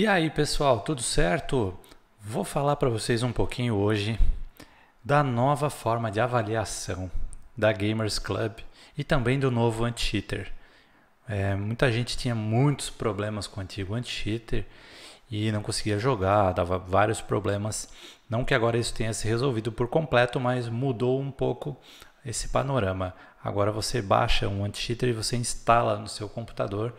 E aí, pessoal, tudo certo? Vou falar para vocês um pouquinho hoje da nova forma de avaliação da Gamers Club e também do novo anti-cheater. É, muita gente tinha muitos problemas com o antigo anti-cheater e não conseguia jogar, dava vários problemas. Não que agora isso tenha se resolvido por completo, mas mudou um pouco esse panorama. Agora você baixa um anti-cheater e você instala no seu computador,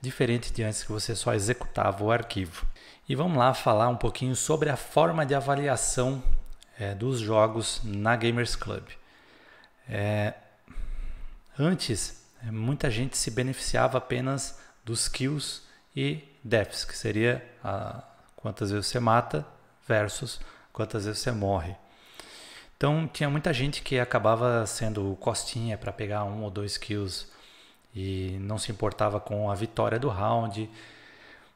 diferente de antes que você só executava o arquivo. E vamos lá falar um pouquinho sobre a forma de avaliação é, dos jogos na Gamers Club. É, antes, eh, muita gente se beneficiava apenas dos kills e deaths, que seria a, ah, quantas vezes você mata versus quantas vezes você morre. Então tinha muita gente que acabava sendo costinha para pegar um ou dois kills e não se importava com a vitória do round.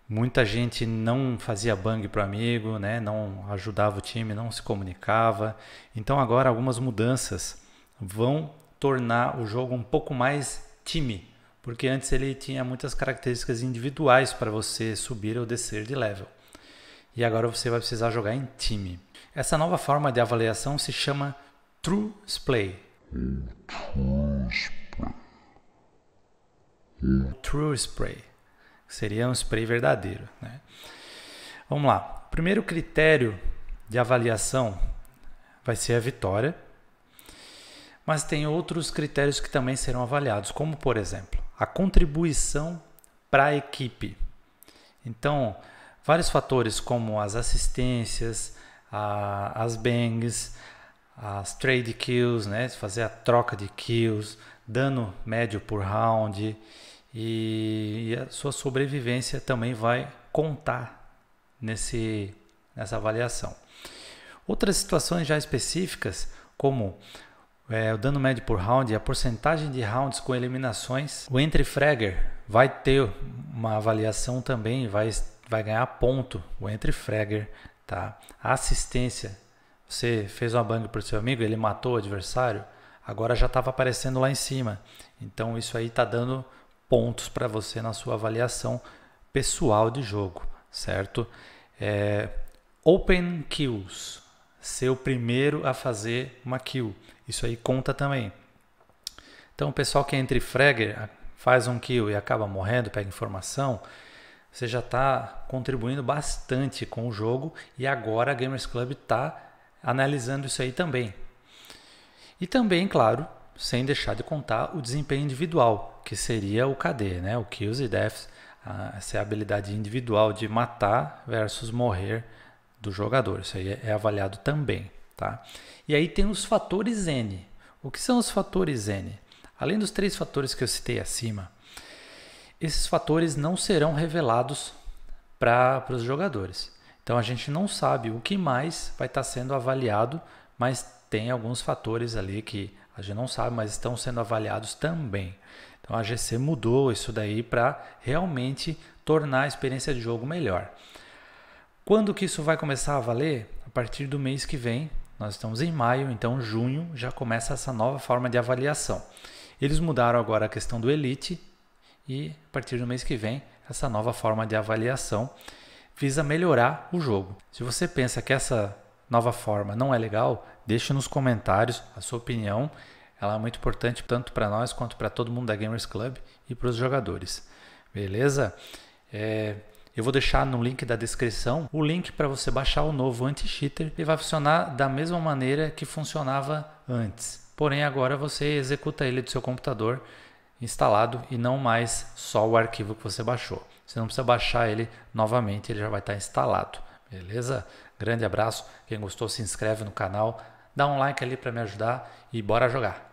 Muita gente não fazia bang para o amigo, né? não ajudava o time, não se comunicava. Então agora algumas mudanças vão tornar o jogo um pouco mais time, porque antes ele tinha muitas características individuais para você subir ou descer de level e agora você vai precisar jogar em time. Essa nova forma de avaliação se chama True Play. True Spray. Seria um spray verdadeiro. Né? Vamos lá. primeiro critério de avaliação vai ser a vitória. Mas tem outros critérios que também serão avaliados, como por exemplo, a contribuição para a equipe. Então, vários fatores como as assistências, a, as bangs, as trade kills, né, fazer a troca de kills, dano médio por round e, e a sua sobrevivência também vai contar nesse, nessa avaliação. Outras situações já específicas, como é, o dano médio por round, a porcentagem de rounds com eliminações, o entry fragger vai ter uma avaliação também, vai vai ganhar ponto, o entry fragger, tá? assistência, você fez uma bang para o seu amigo, ele matou o adversário, agora já estava aparecendo lá em cima. Então isso aí está dando pontos para você na sua avaliação pessoal de jogo, certo? É, open kills, ser o primeiro a fazer uma kill, isso aí conta também. Então o pessoal que é entre fragger faz um kill e acaba morrendo, pega informação, você já está contribuindo bastante com o jogo e agora a Gamers Club está analisando isso aí também. E também, claro, sem deixar de contar o desempenho individual, que seria o KD, né? o Kills e Deaths, essa é a habilidade individual de matar versus morrer do jogador. Isso aí é, é avaliado também. Tá? E aí tem os fatores N. O que são os fatores N? Além dos três fatores que eu citei acima, esses fatores não serão revelados para os jogadores. Então a gente não sabe o que mais vai estar tá sendo avaliado, mas tem alguns fatores ali que a gente não sabe, mas estão sendo avaliados também. Então a GC mudou isso daí para realmente tornar a experiência de jogo melhor. Quando que isso vai começar a valer? A partir do mês que vem, nós estamos em maio, então junho já começa essa nova forma de avaliação. Eles mudaram agora a questão do Elite, e a partir do mês que vem, essa nova forma de avaliação visa melhorar o jogo. Se você pensa que essa nova forma não é legal, deixe nos comentários a sua opinião. Ela é muito importante tanto para nós quanto para todo mundo da Gamers Club e para os jogadores. Beleza? É, eu vou deixar no link da descrição o link para você baixar o novo anti-cheater e vai funcionar da mesma maneira que funcionava antes. Porém, agora você executa ele do seu computador instalado e não mais só o arquivo que você baixou. Você não precisa baixar ele novamente, ele já vai estar instalado. Beleza? Grande abraço. Quem gostou, se inscreve no canal, dá um like ali para me ajudar e bora jogar.